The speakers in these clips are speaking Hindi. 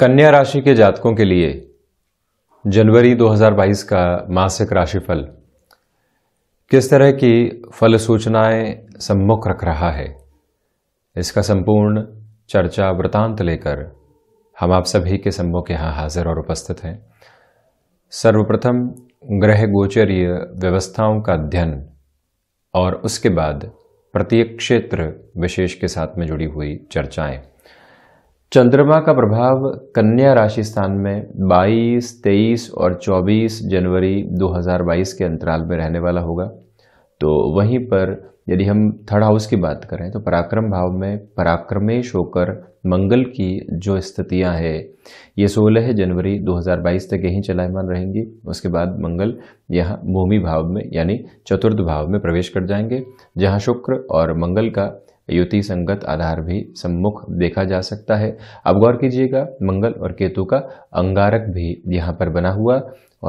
कन्या राशि के जातकों के लिए जनवरी 2022 का मासिक राशिफल किस तरह की फल सूचनाएं सम्मुख रख रहा है इसका संपूर्ण चर्चा वृतांत लेकर हम आप सभी के सम्मुख यहाँ हाजिर और उपस्थित हैं सर्वप्रथम ग्रह गोचरीय व्यवस्थाओं का अध्ययन और उसके बाद प्रत्येक क्षेत्र विशेष के साथ में जुड़ी हुई चर्चाएं चंद्रमा का प्रभाव कन्या राशि स्थान में 22, 23 और 24 जनवरी 2022 के अंतराल में रहने वाला होगा तो वहीं पर यदि हम थर्ड हाउस की बात करें तो पराक्रम भाव में पराक्रमेश होकर मंगल की जो स्थितियां हैं ये 16 जनवरी 2022 तक यहीं चलायमान रहेंगी उसके बाद मंगल यहाँ भूमि भाव में यानी चतुर्थ भाव में प्रवेश कर जाएंगे जहाँ शुक्र और मंगल का युति संगत आधार भी सम्मुख देखा जा सकता है अब गौर कीजिएगा मंगल और केतु का अंगारक भी यहाँ पर बना हुआ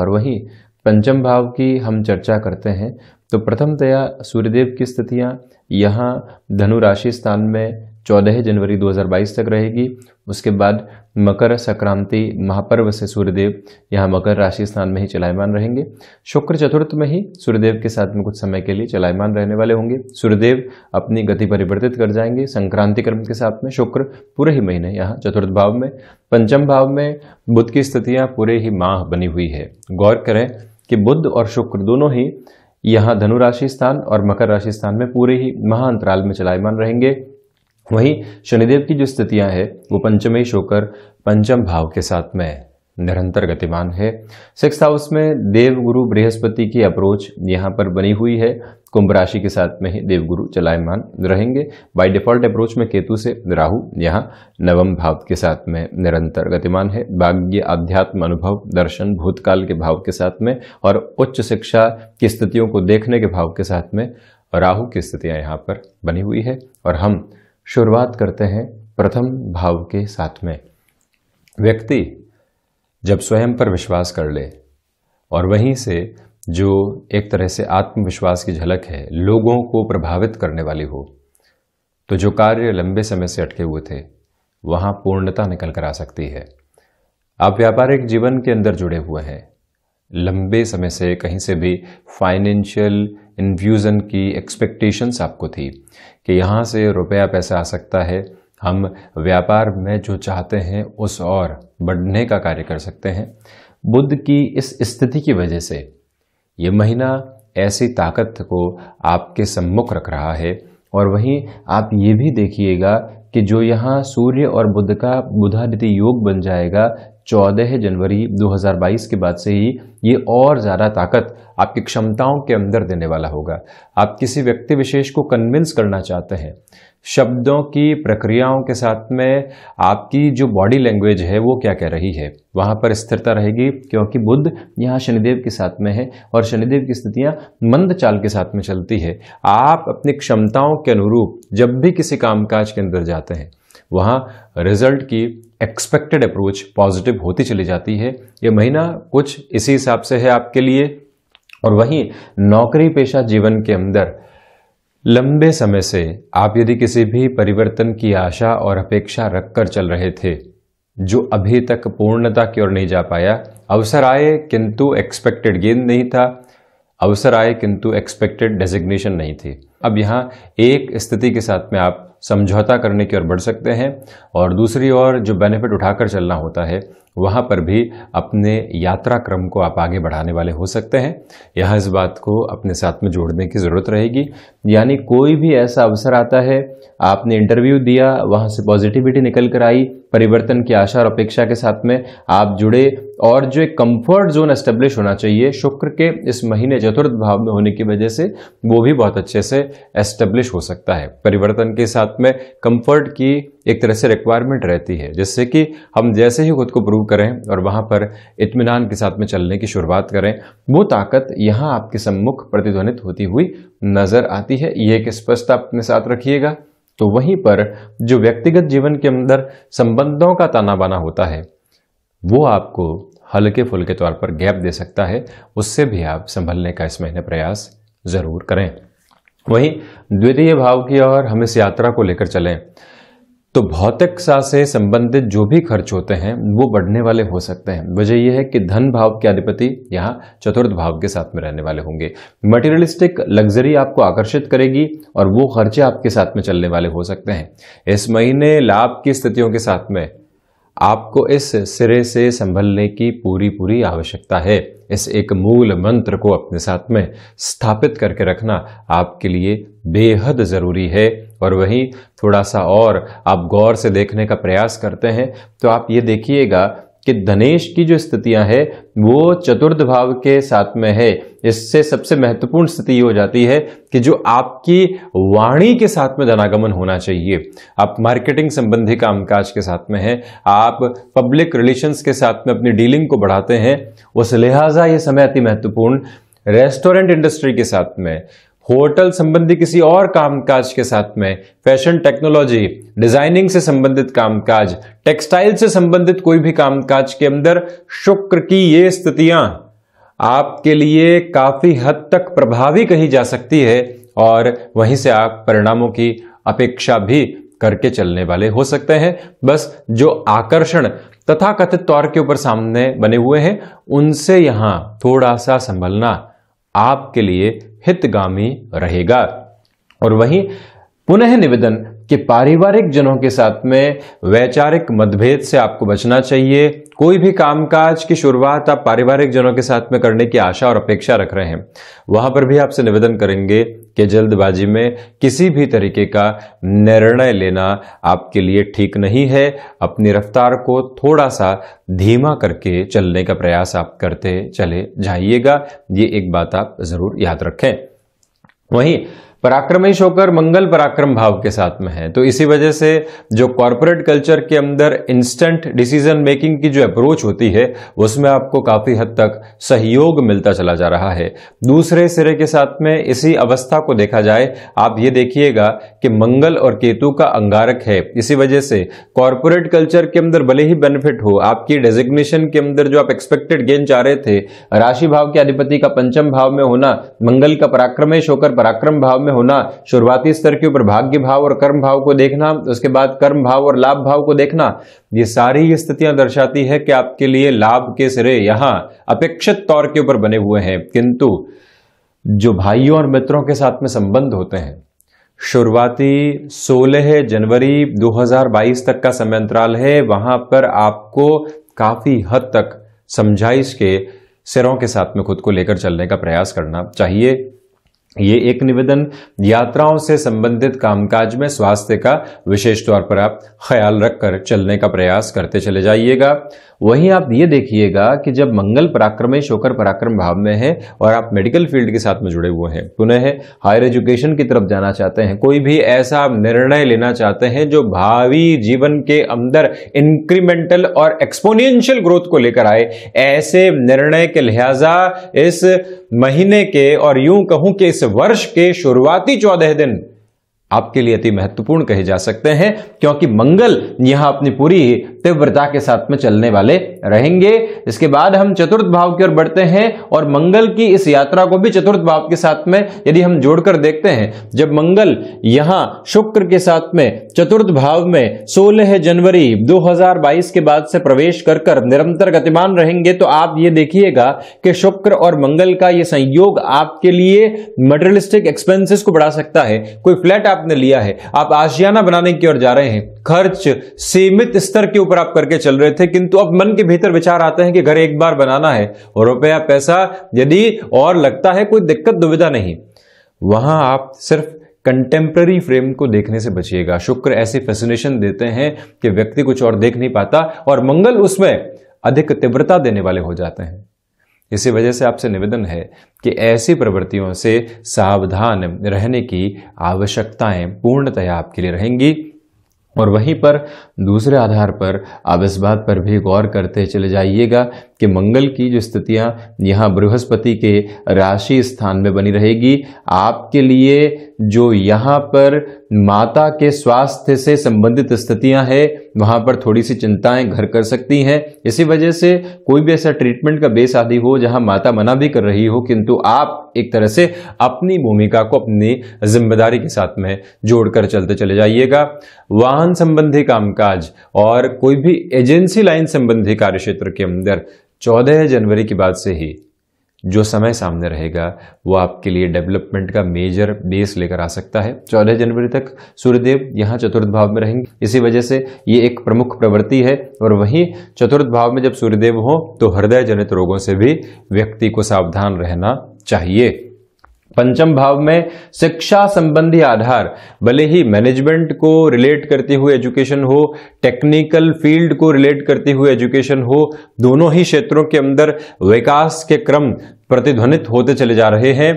और वहीं पंचम भाव की हम चर्चा करते हैं तो प्रथमतया सूर्यदेव की स्थितियाँ यहाँ धनु राशि स्थान में 14 जनवरी 2022 तक रहेगी उसके बाद मकर संक्रांति महापर्व से सूर्यदेव यहाँ मकर राशि स्थान में ही चलायमान रहेंगे शुक्र चतुर्थ में ही सूर्यदेव के साथ में कुछ समय के लिए चलायमान रहने वाले होंगे सूर्यदेव अपनी गति परिवर्तित कर जाएंगे संक्रांति कर्म के साथ में शुक्र पूरे ही महीने यहाँ चतुर्थ भाव में पंचम भाव में बुद्ध की स्थितियाँ पूरे ही माह बनी हुई है गौर करें कि बुद्ध और शुक्र दोनों ही यहाँ धनु राशि स्थान और मकर राशि स्थान में पूरे ही महाअंतराल में चलायमान रहेंगे वहीं शनिदेव की जो स्थितियां हैं वो पंचमेश होकर पंचम भाव के साथ में निरंतर गतिमान है सिक्स हाउस में देवगुरु बृहस्पति की अप्रोच यहाँ पर बनी हुई है कुंभ राशि के साथ में ही देवगुरु चलायमान रहेंगे बाय डिफॉल्ट अप्रोच में केतु से राहु यहाँ नवम भाव के साथ में निरंतर गतिमान है भाग्य आध्यात्म अनुभव दर्शन भूतकाल के भाव के साथ में और उच्च शिक्षा की स्थितियों को देखने के भाव के साथ में राहु की स्थितियाँ यहाँ पर बनी हुई है और हम शुरुआत करते हैं प्रथम भाव के साथ में व्यक्ति जब स्वयं पर विश्वास कर ले और वहीं से जो एक तरह से आत्मविश्वास की झलक है लोगों को प्रभावित करने वाली हो तो जो कार्य लंबे समय से अटके हुए थे वहां पूर्णता निकल कर आ सकती है आप व्यापारिक जीवन के अंदर जुड़े हुए हैं लंबे समय से कहीं से भी फाइनेंशियल इन्फ्यूज़न की एक्सपेक्टेशंस आपको थी कि यहाँ से रुपया पैसा आ सकता है हम व्यापार में जो चाहते हैं उस और बढ़ने का कार्य कर सकते हैं बुद्ध की इस स्थिति की वजह से ये महीना ऐसी ताकत को आपके सम्मुख रख रहा है और वहीं आप ये भी देखिएगा कि जो यहाँ सूर्य और बुद्ध का बुधादिति योग बन जाएगा 14 जनवरी 2022 के बाद से ही ये और ज़्यादा ताकत आपकी क्षमताओं के अंदर देने वाला होगा आप किसी व्यक्ति विशेष को कन्विंस करना चाहते हैं शब्दों की प्रक्रियाओं के साथ में आपकी जो बॉडी लैंग्वेज है वो क्या कह रही है वहाँ पर स्थिरता रहेगी क्योंकि बुद्ध यहाँ शनिदेव के साथ में है और शनिदेव की स्थितियाँ मंद चाल के साथ में चलती है आप अपनी क्षमताओं के अनुरूप जब भी किसी कामकाज के अंदर जाते हैं वहाँ रिजल्ट की एक्सपेक्टेड अप्रोच पॉजिटिव होती चली जाती है ये महीना कुछ इसी हिसाब से है आपके लिए और वहीं नौकरी पेशा जीवन के अंदर लंबे समय से आप यदि किसी भी परिवर्तन की आशा और अपेक्षा रखकर चल रहे थे जो अभी तक पूर्णता की ओर नहीं जा पाया अवसर आए किंतु एक्सपेक्टेड गेंद नहीं था अवसर आए किंतु एक्सपेक्टेड डेजिग्नेशन नहीं थी अब यहाँ एक स्थिति के साथ में आप समझौता करने की ओर बढ़ सकते हैं और दूसरी ओर जो बेनिफिट उठाकर चलना होता है वहाँ पर भी अपने यात्रा क्रम को आप आगे बढ़ाने वाले हो सकते हैं यह इस बात को अपने साथ में जोड़ने की ज़रूरत रहेगी यानी कोई भी ऐसा अवसर आता है आपने इंटरव्यू दिया वहाँ से पॉजिटिविटी निकल कर आई परिवर्तन की आशा और अपेक्षा के साथ में आप जुड़े और जो एक कंफर्ट जोन एस्टेब्लिश होना चाहिए शुक्र के इस महीने चतुर्थ भाव में होने की वजह से वो भी बहुत अच्छे से एस्टेब्लिश हो सकता है परिवर्तन के साथ में कंफर्ट की एक तरह से रिक्वायरमेंट रहती है जिससे कि हम जैसे ही खुद को प्रूव करें और वहाँ पर इत्मीनान के साथ में चलने की शुरुआत करें वो ताकत यहाँ आपके सम्मुख प्रतिध्वनित होती हुई नजर आती है ये एक स्पष्टता अपने साथ रखिएगा तो वहीं पर जो व्यक्तिगत जीवन के अंदर संबंधों का ताना बाना होता है वो आपको हल्के फुल्के तौर पर गैप दे सकता है उससे भी आप संभलने का इस महीने प्रयास ज़रूर करें वहीं द्वितीय भाव की ओर हम इस यात्रा को लेकर चलें तो भौतिक सा से संबंधित जो भी खर्च होते हैं वो बढ़ने वाले हो सकते हैं वजह यह है कि धन भाव के अधिपति यहाँ चतुर्थ भाव के साथ में रहने वाले होंगे मटेरियलिस्टिक लग्जरी आपको आकर्षित करेगी और वो खर्चे आपके साथ में चलने वाले हो सकते हैं इस महीने लाभ की स्थितियों के साथ में आपको इस सिरे से संभलने की पूरी पूरी आवश्यकता है इस एक मूल मंत्र को अपने साथ में स्थापित करके रखना आपके लिए बेहद ज़रूरी है और वहीं थोड़ा सा और आप गौर से देखने का प्रयास करते हैं तो आप ये देखिएगा कि धनेश की जो स्थितियां हैं वो चतुर्थ भाव के साथ में है इससे सबसे महत्वपूर्ण स्थिति हो जाती है कि जो आपकी वाणी के साथ में धनागमन होना चाहिए आप मार्केटिंग संबंधी कामकाज के साथ में हैं आप पब्लिक रिलेशंस के साथ में अपनी डीलिंग को बढ़ाते हैं उस लिहाजा ये समय अति महत्वपूर्ण रेस्टोरेंट इंडस्ट्री के साथ में होटल संबंधी किसी और कामकाज के साथ में फैशन टेक्नोलॉजी डिजाइनिंग से संबंधित कामकाज टेक्सटाइल से संबंधित कोई भी कामकाज के अंदर शुक्र की ये स्थितियां आपके लिए काफी हद तक प्रभावी कही जा सकती है और वहीं से आप परिणामों की अपेक्षा भी करके चलने वाले हो सकते हैं बस जो आकर्षण तथा कथित तौर के ऊपर सामने बने हुए हैं उनसे यहां थोड़ा सा संभलना आपके लिए हितगामी रहेगा और वहीं पुनः निवेदन कि पारिवारिक जनों के साथ में वैचारिक मतभेद से आपको बचना चाहिए कोई भी कामकाज की शुरुआत आप पारिवारिक जनों के साथ में करने की आशा और अपेक्षा रख रहे हैं वहां पर भी आपसे निवेदन करेंगे कि जल्दबाजी में किसी भी तरीके का निर्णय लेना आपके लिए ठीक नहीं है अपनी रफ्तार को थोड़ा सा धीमा करके चलने का प्रयास आप करते चले जाइएगा ये एक बात आप ज़रूर याद रखें वहीं पराक्रमेश होकर मंगल पराक्रम भाव के साथ में है तो इसी वजह से जो कॉरपोरेट कल्चर के अंदर इंस्टेंट डिसीजन मेकिंग की जो अप्रोच होती है उसमें आपको काफ़ी हद तक सहयोग मिलता चला जा रहा है दूसरे सिरे के साथ में इसी अवस्था को देखा जाए आप ये देखिएगा कि मंगल और केतु का अंगारक है इसी वजह से कॉरपोरेट कल्चर के अंदर भले ही बेनिफिट हो आपकी डेजिग्नेशन के अंदर जो आप एक्सपेक्टेड गेन चाह रहे थे राशि भाव के अधिपति का पंचम भाव में होना मंगल का पराक्रमेश होकर पराक्रम भाव में होना शुरुआती स्तर के ऊपर भाग्य भाव और कर्म भाव को देखना उसके बाद कर्म भाव और लाभ भाव को देखना ये सारी स्थितियां दर्शाती है कि आपके लिए लाभ के सिरे यहां अपेक्षित तौर के ऊपर बने हुए हैं किंतु जो भाइयों और मित्रों के साथ में संबंध होते हैं शुरुआती 16 जनवरी 2022 तक का समय अंतराल है वहां पर आपको काफी हद तक समझाइश के सिरों के साथ में खुद को लेकर चलने का प्रयास करना चाहिए ये एक निवेदन यात्राओं से संबंधित कामकाज में स्वास्थ्य का विशेष तौर पर आप ख्याल रखकर चलने का प्रयास करते चले जाइएगा वहीं आप ये देखिएगा कि जब मंगल है शोकर पराक्रम भाव में है और आप मेडिकल फील्ड के साथ में जुड़े हुए हैं पुनः है, हायर एजुकेशन की तरफ जाना चाहते हैं कोई भी ऐसा निर्णय लेना चाहते हैं जो भावी जीवन के अंदर इंक्रीमेंटल और एक्सपोनियंशियल ग्रोथ को लेकर आए ऐसे निर्णय के लिहाजा इस महीने के और यूं कहूं कि इस वर्ष के शुरुआती चौदह दिन आपके लिए अति महत्वपूर्ण कहे जा सकते हैं क्योंकि मंगल यहां अपनी पूरी तीव्रता के साथ में चलने वाले रहेंगे इसके बाद हम चतुर्थ भाव की ओर बढ़ते हैं और मंगल की इस यात्रा को भी चतुर्थ भाव के साथ में यदि हम जोड़कर देखते हैं जब मंगल यहाँ शुक्र के साथ में चतुर्थ भाव में 16 जनवरी 2022 के बाद से प्रवेश कर कर निरंतर गतिमान रहेंगे तो आप ये देखिएगा कि शुक्र और मंगल का ये संयोग आपके लिए मटेरियलिस्टिक एक्सपेंसेस को बढ़ा सकता है कोई फ्लैट आपने लिया है आप आशियाना बनाने की ओर जा रहे हैं खर्च सीमित स्तर के ऊपर आप करके चल रहे थे किंतु अब मन के भीतर विचार आते हैं कि घर एक बार बनाना है और रुपया पैसा यदि और लगता है कोई दिक्कत दुविधा नहीं वहां आप सिर्फ कंटेम्प्ररी फ्रेम को देखने से बचिएगा शुक्र ऐसे फैसिनेशन देते हैं कि व्यक्ति कुछ और देख नहीं पाता और मंगल उसमें अधिक तीव्रता देने वाले हो जाते हैं इसी वजह से आपसे निवेदन है कि ऐसी प्रवृत्तियों से सावधान रहने की आवश्यकताएं पूर्णतया आपके लिए रहेंगी और वहीं पर दूसरे आधार पर आप इस बात पर भी गौर करते चले जाइएगा कि मंगल की जो स्थितियां यहां बृहस्पति के राशि स्थान में बनी रहेगी आपके लिए जो यहां पर माता के स्वास्थ्य से संबंधित स्थितियां हैं वहां पर थोड़ी सी चिंताएं घर कर सकती हैं इसी वजह से कोई भी ऐसा ट्रीटमेंट का बेस आदि हो जहां माता मना भी कर रही हो किंतु आप एक तरह से अपनी भूमिका को अपनी जिम्मेदारी के साथ में जोड़कर चलते चले जाइएगा वाहन संबंधी कामकाज और कोई भी एजेंसी लाइन संबंधी कार्य क्षेत्र के अंदर चौदह जनवरी के बाद से ही जो समय सामने रहेगा वो आपके लिए डेवलपमेंट का मेजर बेस लेकर आ सकता है चौदह जनवरी तक सूर्यदेव यहाँ चतुर्थ भाव में रहेंगे इसी वजह से ये एक प्रमुख प्रवृत्ति है और वहीं चतुर्थ भाव में जब सूर्यदेव हो तो हृदय जनित रोगों से भी व्यक्ति को सावधान रहना चाहिए पंचम भाव में शिक्षा संबंधी आधार भले ही मैनेजमेंट को रिलेट करते हुए एजुकेशन हो टेक्निकल फील्ड को रिलेट करते हुए एजुकेशन हो दोनों ही क्षेत्रों के अंदर विकास के क्रम प्रतिध्वनित होते चले जा रहे हैं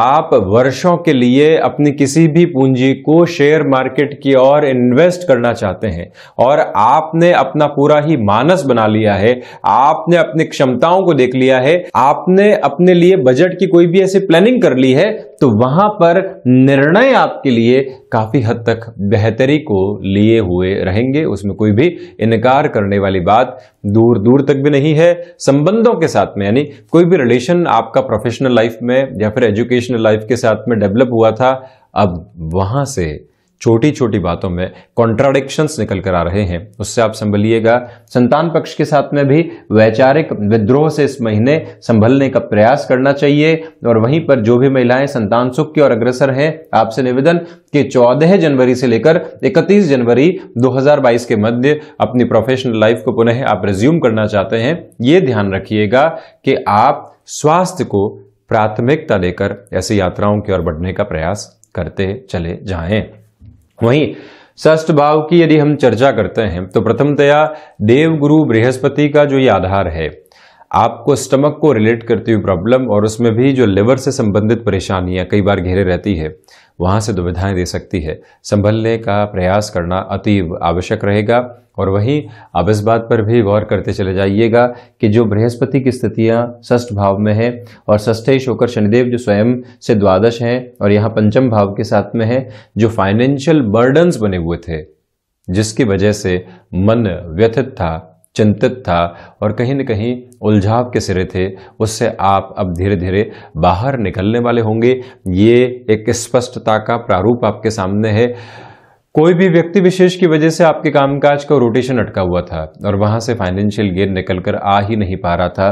आप वर्षों के लिए अपनी किसी भी पूंजी को शेयर मार्केट की ओर इन्वेस्ट करना चाहते हैं और आपने अपना पूरा ही मानस बना लिया है आपने अपनी क्षमताओं को देख लिया है आपने अपने लिए बजट की कोई भी ऐसी प्लानिंग कर ली है तो वहां पर निर्णय आपके लिए काफी हद तक बेहतरी को लिए हुए रहेंगे उसमें कोई भी इनकार करने वाली बात दूर दूर तक भी नहीं है संबंधों के साथ में यानी कोई भी रिलेशन आपका प्रोफेशनल लाइफ में या फिर एजुकेशनल लाइफ के साथ में डेवलप हुआ था अब वहां से छोटी छोटी बातों में कॉन्ट्राडिक्शंस निकल कर आ रहे हैं उससे आप संभलिएगा संतान पक्ष के साथ में भी वैचारिक विद्रोह से इस महीने संभलने का प्रयास करना चाहिए और वहीं पर जो भी महिलाएं संतान सुख की ओर अग्रसर हैं आपसे निवेदन कि 14 जनवरी से लेकर 31 जनवरी 2022 के मध्य अपनी प्रोफेशनल लाइफ को पुनः आप रिज्यूम करना चाहते हैं ये ध्यान रखिएगा कि आप स्वास्थ्य को प्राथमिकता देकर ऐसी यात्राओं की ओर बढ़ने का प्रयास करते चले जाएं वहीं षष्ठ भाव की यदि हम चर्चा करते हैं तो प्रथमतया देव गुरु बृहस्पति का जो ये आधार है आपको स्टमक को रिलेट करती हुई प्रॉब्लम और उसमें भी जो लिवर से संबंधित परेशानियां कई बार घेरे रहती है वहाँ से दुविधाएं दे सकती है संभलने का प्रयास करना अतीव आवश्यक रहेगा और वहीं अब इस बात पर भी गौर करते चले जाइएगा कि जो बृहस्पति की स्थितियां षष्ठ भाव में है और षष्ठे शोकर शनिदेव जो स्वयं से द्वादश हैं और यहाँ पंचम भाव के साथ में है जो फाइनेंशियल बर्डन्स बने हुए थे जिसकी वजह से मन व्यथित था चिंतित था और कहीं न कहीं उलझाव के सिरे थे उससे आप अब धीरे धीरे बाहर निकलने वाले होंगे ये एक स्पष्टता का प्रारूप आपके सामने है कोई भी व्यक्ति विशेष की वजह से आपके कामकाज का रोटेशन अटका हुआ था और वहां से फाइनेंशियल गेन निकल कर आ ही नहीं पा रहा था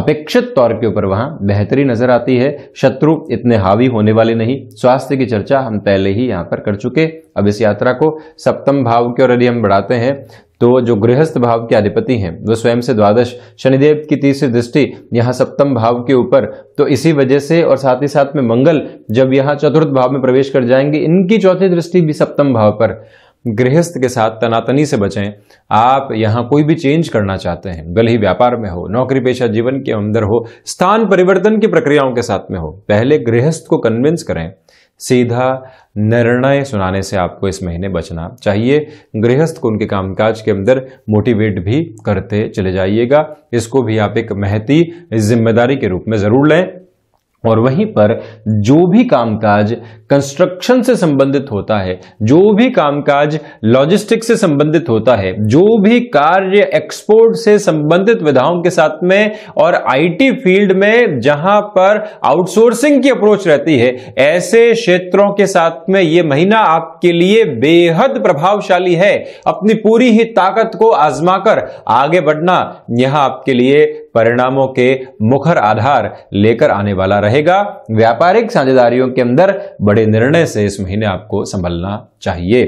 अपेक्षित तौर के ऊपर वहां बेहतरी नजर आती है शत्रु इतने हावी होने वाले नहीं स्वास्थ्य की चर्चा हम पहले ही यहां पर कर चुके अब इस यात्रा को सप्तम भाव की ओर यदि हम बढ़ाते हैं तो जो गृहस्थ भाव के अधिपति हैं वो स्वयं से द्वादश शनिदेव की तीसरी दृष्टि यहाँ सप्तम भाव के ऊपर तो इसी वजह से और साथ ही साथ में मंगल जब यहाँ चतुर्थ भाव में प्रवेश कर जाएंगे इनकी चौथी दृष्टि भी सप्तम भाव पर गृहस्थ के साथ तनातनी से बचें आप यहाँ कोई भी चेंज करना चाहते हैं भले ही व्यापार में हो नौकरी पेशा जीवन के अंदर हो स्थान परिवर्तन की प्रक्रियाओं के साथ में हो पहले गृहस्थ को कन्विंस करें सीधा निर्णय सुनाने से आपको इस महीने बचना चाहिए गृहस्थ को उनके कामकाज के अंदर मोटिवेट भी करते चले जाइएगा इसको भी आप एक महती जिम्मेदारी के रूप में ज़रूर लें और वहीं पर जो भी कामकाज कंस्ट्रक्शन से संबंधित होता है जो भी कामकाज लॉजिस्टिक से संबंधित होता है जो भी कार्य एक्सपोर्ट से संबंधित विधाओं के साथ में और आईटी फील्ड में जहां पर आउटसोर्सिंग की अप्रोच रहती है ऐसे क्षेत्रों के साथ में ये महीना आपके लिए बेहद प्रभावशाली है अपनी पूरी ही ताकत को आजमाकर आगे बढ़ना यह आपके लिए परिणामों के मुखर आधार लेकर आने वाला रहेगा व्यापारिक साझेदारियों के अंदर बड़े निर्णय से इस महीने आपको संभलना चाहिए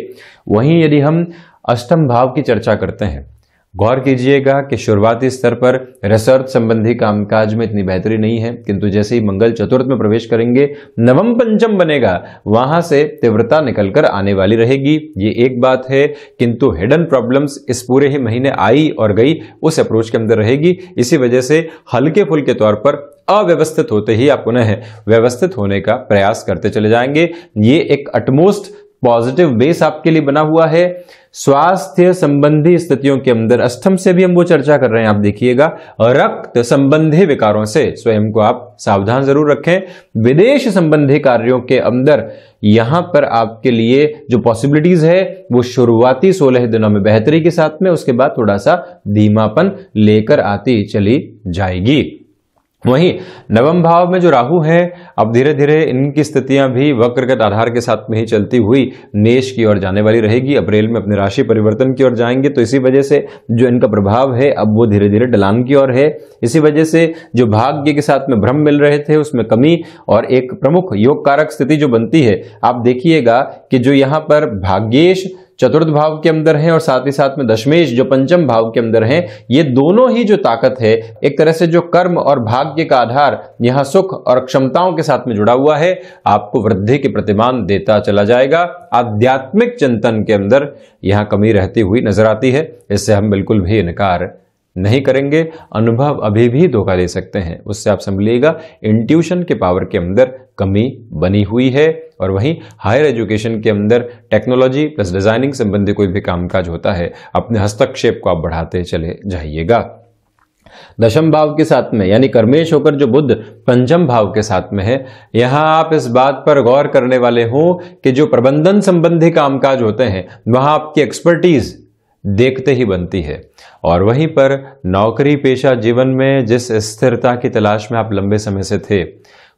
वहीं यदि हम अष्टम भाव की चर्चा करते हैं गौर कीजिएगा कि शुरुआती स्तर पर रिसर्च संबंधी कामकाज में इतनी बेहतरी नहीं है किंतु जैसे ही मंगल चतुर्थ में प्रवेश करेंगे नवम पंचम बनेगा वहां से तीव्रता निकलकर आने वाली रहेगी ये एक बात है किंतु हिडन प्रॉब्लम्स इस पूरे ही महीने आई और गई उस अप्रोच के अंदर रहेगी इसी वजह से हल्के फुल्के तौर पर अव्यवस्थित होते ही आप पुनः व्यवस्थित होने का प्रयास करते चले जाएंगे ये एक अटमोस्ट पॉजिटिव बेस आपके लिए बना हुआ है स्वास्थ्य संबंधी स्थितियों के अंदर अष्टम से भी हम वो चर्चा कर रहे हैं आप देखिएगा रक्त संबंधी विकारों से स्वयं को आप सावधान जरूर रखें विदेश संबंधी कार्यों के अंदर यहां पर आपके लिए जो पॉसिबिलिटीज है वो शुरुआती सोलह दिनों में बेहतरी के साथ में उसके बाद थोड़ा सा धीमापन लेकर आती चली जाएगी वहीं नवम भाव में जो राहु है अब धीरे धीरे इनकी स्थितियां भी वक्रगत आधार के साथ में ही चलती हुई नेश की ओर जाने वाली रहेगी अप्रैल में अपने राशि परिवर्तन की ओर जाएंगे तो इसी वजह से जो इनका प्रभाव है अब वो धीरे धीरे डलांग की ओर है इसी वजह से जो भाग्य के साथ में भ्रम मिल रहे थे उसमें कमी और एक प्रमुख योग कारक स्थिति जो बनती है आप देखिएगा कि जो यहाँ पर भाग्येश चतुर्थ भाव के अंदर हैं और साथ ही साथ में दशमेश जो पंचम भाव के अंदर हैं ये दोनों ही जो ताकत है एक तरह से जो कर्म और भाग्य का आधार यहाँ सुख और क्षमताओं के साथ में जुड़ा हुआ है आपको वृद्धि के प्रतिमान देता चला जाएगा आध्यात्मिक चिंतन के अंदर यहाँ कमी रहती हुई नजर आती है इससे हम बिल्कुल भी इनकार नहीं करेंगे अनुभव अभी भी धोखा दे सकते हैं उससे आप समझिएगा इंट्यूशन के पावर के अंदर कमी बनी हुई है और वहीं हायर एजुकेशन के अंदर टेक्नोलॉजी प्लस डिजाइनिंग संबंधी कोई भी कामकाज होता है अपने हस्तक्षेप को आप बढ़ाते चले जाइएगा दशम भाव के साथ में यानी कर्मेश होकर जो बुद्ध पंचम भाव के साथ में है यहां आप इस बात पर गौर करने वाले हों कि जो प्रबंधन संबंधी कामकाज होते हैं वहां आपकी एक्सपर्टीज़ देखते ही बनती है और वहीं पर नौकरी पेशा जीवन में जिस स्थिरता की तलाश में आप लंबे समय से थे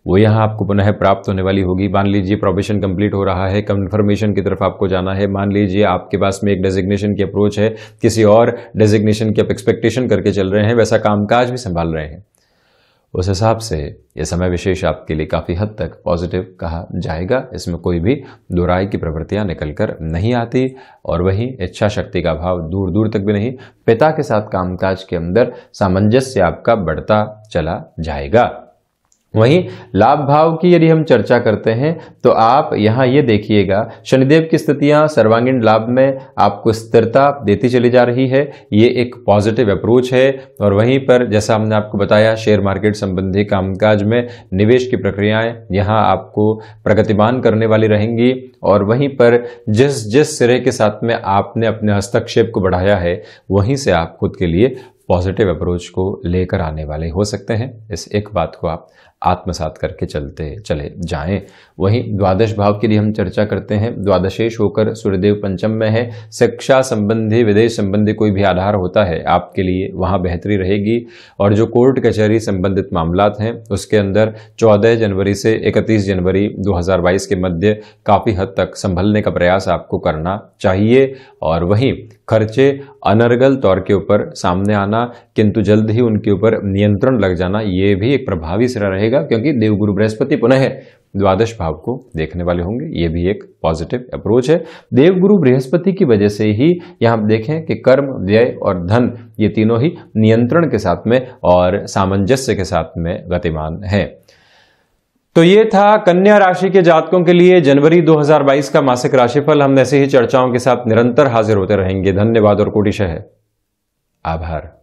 वो यहाँ आपको पुनः प्राप्त होने वाली होगी मान लीजिए प्रोबेशन कंप्लीट हो रहा है कन्फर्मेशन की तरफ आपको जाना है मान लीजिए आपके पास में एक डेजिग्नेशन की अप्रोच है किसी और डेजिग्नेशन की आप एक्सपेक्टेशन करके चल रहे हैं वैसा कामकाज भी संभाल रहे हैं उस हिसाब से यह समय विशेष आपके लिए काफ़ी हद तक पॉजिटिव कहा जाएगा इसमें कोई भी दुराई की प्रवृत्तियां निकल कर नहीं आती और वहीं इच्छा शक्ति का भाव दूर दूर तक भी नहीं पिता के साथ कामकाज के अंदर सामंजस्य आपका बढ़ता चला जाएगा वहीं लाभ भाव की यदि हम चर्चा करते हैं तो आप यहाँ ये देखिएगा शनिदेव की स्थितियाँ सर्वांगीण लाभ में आपको स्थिरता देती चली जा रही है ये एक पॉजिटिव अप्रोच है और वहीं पर जैसा हमने आपको बताया शेयर मार्केट संबंधी कामकाज में निवेश की प्रक्रियाएं यहाँ आपको प्रगतिमान करने वाली रहेंगी और वहीं पर जिस जिस सिरे के साथ में आपने अपने हस्तक्षेप को बढ़ाया है वहीं से आप खुद के लिए पॉजिटिव अप्रोच को लेकर आने वाले हो सकते हैं इस एक बात को आप आत्मसात करके चलते चले जाएं वहीं द्वादश भाव के लिए हम चर्चा करते हैं द्वादशेश होकर सूर्यदेव पंचम में है शिक्षा संबंधी विदेश संबंधी कोई भी आधार होता है आपके लिए वहाँ बेहतरी रहेगी और जो कोर्ट कचहरी संबंधित मामला हैं उसके अंदर चौदह जनवरी से इकतीस जनवरी 2022 के मध्य काफ़ी हद तक संभलने का प्रयास आपको करना चाहिए और वहीं खर्चे अनर्गल तौर के ऊपर सामने आना किंतु जल्द ही उनके ऊपर नियंत्रण लग जाना ये भी एक प्रभावी सिरा रहेगा रहेगा क्योंकि देवगुरु बृहस्पति पुनः द्वादश भाव को देखने वाले होंगे ये भी एक पॉजिटिव अप्रोच है देवगुरु बृहस्पति की वजह से ही यहाँ देखें कि कर्म व्यय और धन ये तीनों ही नियंत्रण के साथ में और सामंजस्य के साथ में गतिमान है तो ये था कन्या राशि के जातकों के लिए जनवरी 2022 का मासिक राशिफल हम ऐसे ही चर्चाओं के साथ निरंतर हाजिर होते रहेंगे धन्यवाद और कोटिशह आभार